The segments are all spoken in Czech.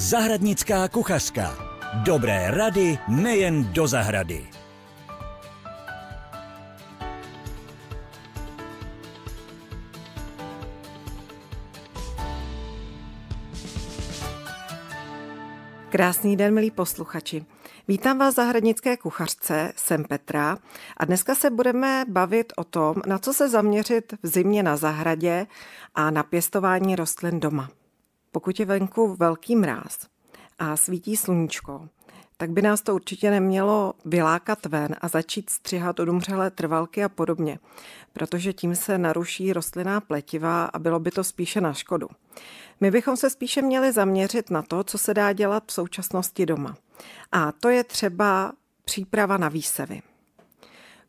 Zahradnická kuchařka. Dobré rady nejen do zahrady. Krásný den, milí posluchači. Vítám vás v zahradnické kuchařce, jsem Petra a dneska se budeme bavit o tom, na co se zaměřit v zimě na zahradě a na pěstování rostlin doma pokud je venku velký mráz a svítí sluníčko, tak by nás to určitě nemělo vylákat ven a začít střihat odumřelé trvalky a podobně, protože tím se naruší rostlinná pletiva a bylo by to spíše na škodu. My bychom se spíše měli zaměřit na to, co se dá dělat v současnosti doma. A to je třeba příprava na výsevy.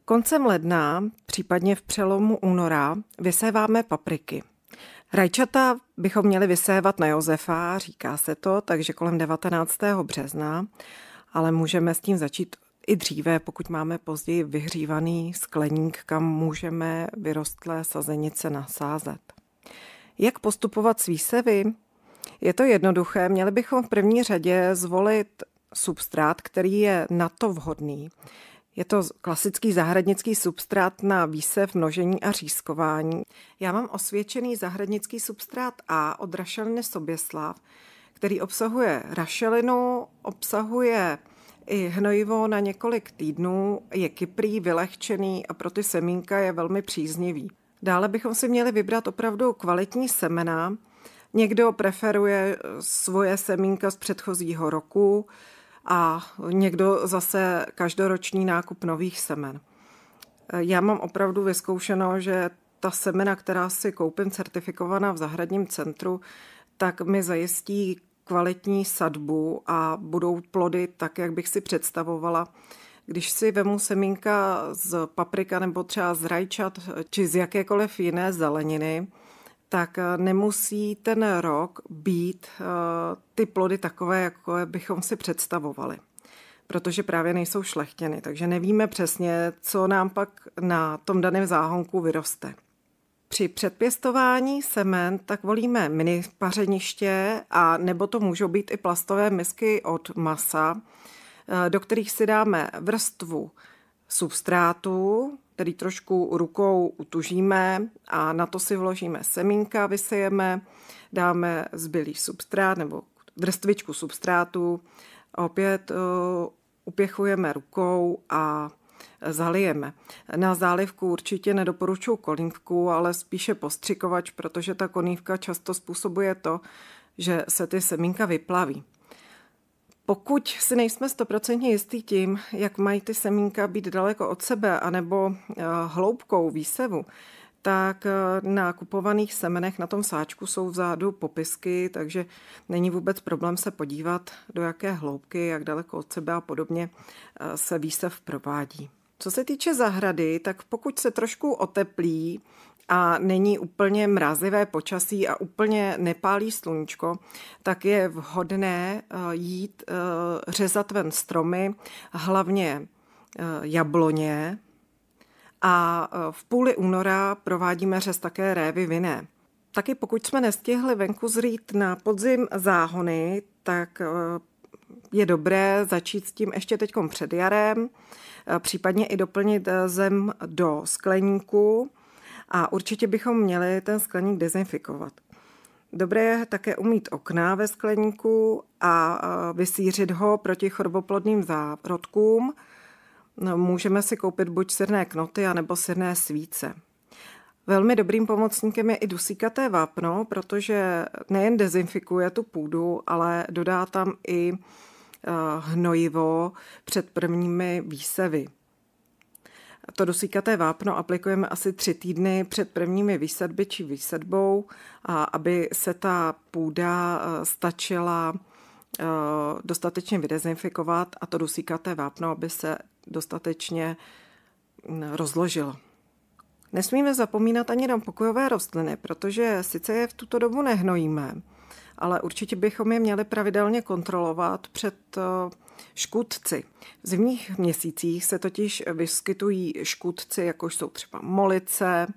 Koncem ledna, případně v přelomu února, vyséváme papriky – Rajčata bychom měli vysévat na Josefa, říká se to, takže kolem 19. března, ale můžeme s tím začít i dříve, pokud máme později vyhřívaný skleník, kam můžeme vyrostlé sazenice nasázet. Jak postupovat s výsevy? Je to jednoduché, měli bychom v první řadě zvolit substrát, který je na to vhodný. Je to klasický zahradnický substrát na výsev, množení a řízkování. Já mám osvědčený zahradnický substrát A od rašeliny Soběslav, který obsahuje rašelinu, obsahuje i hnojivo na několik týdnů, je kyprý, vylehčený a pro ty semínka je velmi příznivý. Dále bychom si měli vybrat opravdu kvalitní semena. Někdo preferuje eh, svoje semínka z předchozího roku, a někdo zase každoroční nákup nových semen. Já mám opravdu vyzkoušeno, že ta semena, která si koupím certifikovaná v zahradním centru, tak mi zajistí kvalitní sadbu a budou plody tak, jak bych si představovala. Když si vemu semínka z paprika nebo třeba z rajčat či z jakékoliv jiné zeleniny, tak eh, nemusí ten rok být eh, ty plody takové, jako bychom si představovali protože právě nejsou šlechtěny, takže nevíme přesně, co nám pak na tom daném záhonku vyroste. Při předpěstování semen tak volíme mini pařeniště a nebo to můžou být i plastové misky od masa, eh, do kterých si dáme vrstvu substrátu, který trošku rukou utužíme a na to si vložíme semínka, vysejeme, dáme zbylý substrát nebo vrstvičku substrátu, opět eh, upěchujeme rukou a zalijeme. Na zálivku určitě nedoporučuji kolívku, ale spíše postřikovač, protože ta konívka často způsobuje to, že se ty semínka vyplaví. Pokud si nejsme stoprocentně jistí tím, jak mají ty semínka být daleko od sebe anebo eh, hloubkou výsevu, tak eh, na kupovaných semenech na tom sáčku jsou vzadu popisky, takže není vůbec problém se podívat, do jaké hloubky, jak daleko od sebe a podobně eh, se výsev provádí. Co se týče zahrady, tak pokud se trošku oteplí a není úplně mrazivé počasí a úplně nepálí sluníčko, tak je vhodné eh, jít eh, řezat ven stromy, hlavně eh, jabloně. A v půli února provádíme řez také révy vinné. Taky pokud jsme nestihli venku zřít na podzim záhony, tak je dobré začít s tím ještě teď před jarem, případně i doplnit zem do skleníku a určitě bychom měli ten skleník dezinfikovat. Dobré je také umít okna ve skleníku a vysířit ho proti choroboplodným zárodkům. No, můžeme si koupit buď sirné knoty, anebo sirné svíce. Velmi dobrým pomocníkem je i dusíkaté vápno, protože nejen dezinfikuje tu půdu, ale dodá tam i eh, hnojivo před prvními výsevy. To dosíkaté vápno aplikujeme asi tři týdny před prvními výsadby či výsadbou, aby se ta půda eh, stačila eh, dostatečně vydezinfikovat a to dusíkaté vápno, aby se dostatečně mm, rozložilo. Nesmíme zapomínat ani na pokojové rostliny, protože sice je v tuto dobu nehnojíme, ale určitě bychom je měli pravidelně kontrolovat před eh, škůdci. V zimních měsících se totiž vyskytují škůdci, jako jsou třeba molice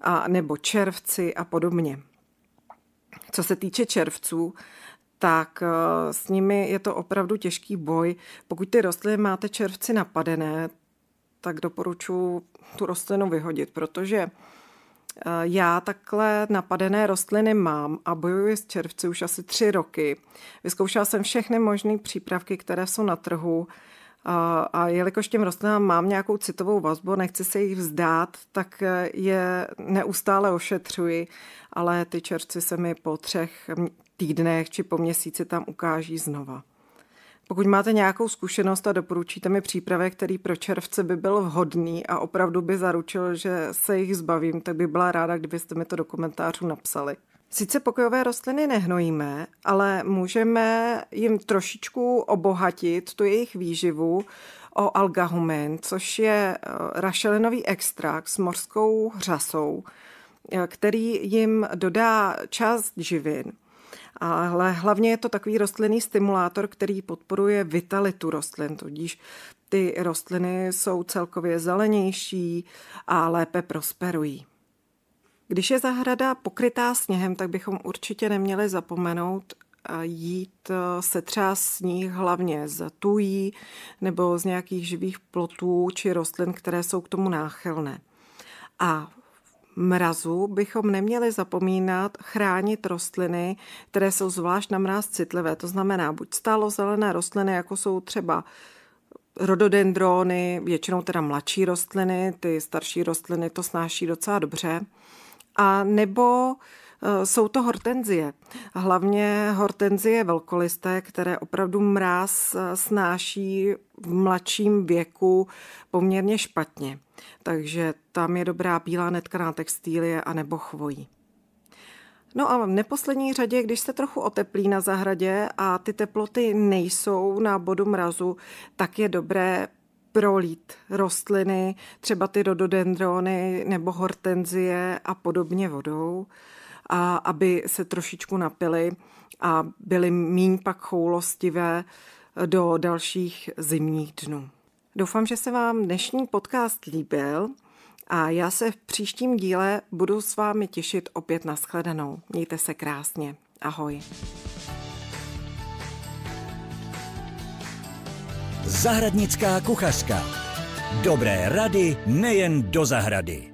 a nebo červci a podobně. Co se týče červců, tak eh, s nimi je to opravdu těžký boj. Pokud ty rostliny máte červci napadené, tak doporučuji tu rostlinu vyhodit, protože Eh, já takhle napadené rostliny mám a bojuji s červci už asi tři roky. Vyzkoušela jsem všechny možné přípravky, které jsou na trhu a, eh, a jelikož těm rostlinám mám nějakou citovou vazbu, nechci se jich vzdát, tak eh, je neustále ošetřuji, ale ty červci se mi po třech týdnech či po měsíci tam ukáží znova. Pokud máte nějakou zkušenost a doporučíte mi přípravek, který pro červce by byl vhodný a opravdu by zaručil, že se jich zbavím, tak by byla ráda, kdybyste mi to do komentářů napsali. Sice pokojové rostliny nehnojíme, ale můžeme jim trošičku obohatit tu jejich výživu o algahumin, což je eh, rašelinový extrakt s morskou hřasou, eh, který jim dodá část živin, ale hlavně je to takový rostlinný stimulátor, který podporuje vitalitu rostlin, tudíž ty rostliny jsou celkově zelenější a lépe prosperují. Když je zahrada pokrytá sněhem, tak bychom určitě neměli zapomenout eh, jít eh, se třeba sníh hlavně z tují nebo z nějakých živých plotů či rostlin, které jsou k tomu náchylné. A mrazu bychom neměli zapomínat chránit rostliny, které jsou zvlášť na mráz citlivé. To znamená buď stálo zelené rostliny, jako jsou třeba rododendrony, většinou teda mladší rostliny, ty starší rostliny to snáší docela dobře, a nebo Eh, jsou to hortenzie. Hlavně hortenzie velkolisté, které opravdu mráz eh, snáší v mladším věku poměrně špatně. Takže tam je dobrá bílá netkaná textílie a nebo chvojí. No a v neposlední řadě, když se trochu oteplí na zahradě a ty teploty nejsou na bodu mrazu, tak je dobré prolít rostliny, třeba ty rododendrony nebo hortenzie a podobně vodou a aby se trošičku napili a byly míň pak choulostivé do dalších zimních dnů. Doufám, že se vám dnešní podcast líbil a já se v příštím díle budu s vámi těšit opět na shledanou. Mějte se krásně. Ahoj. Zahradnická kuchařka. Dobré rady nejen do zahrady.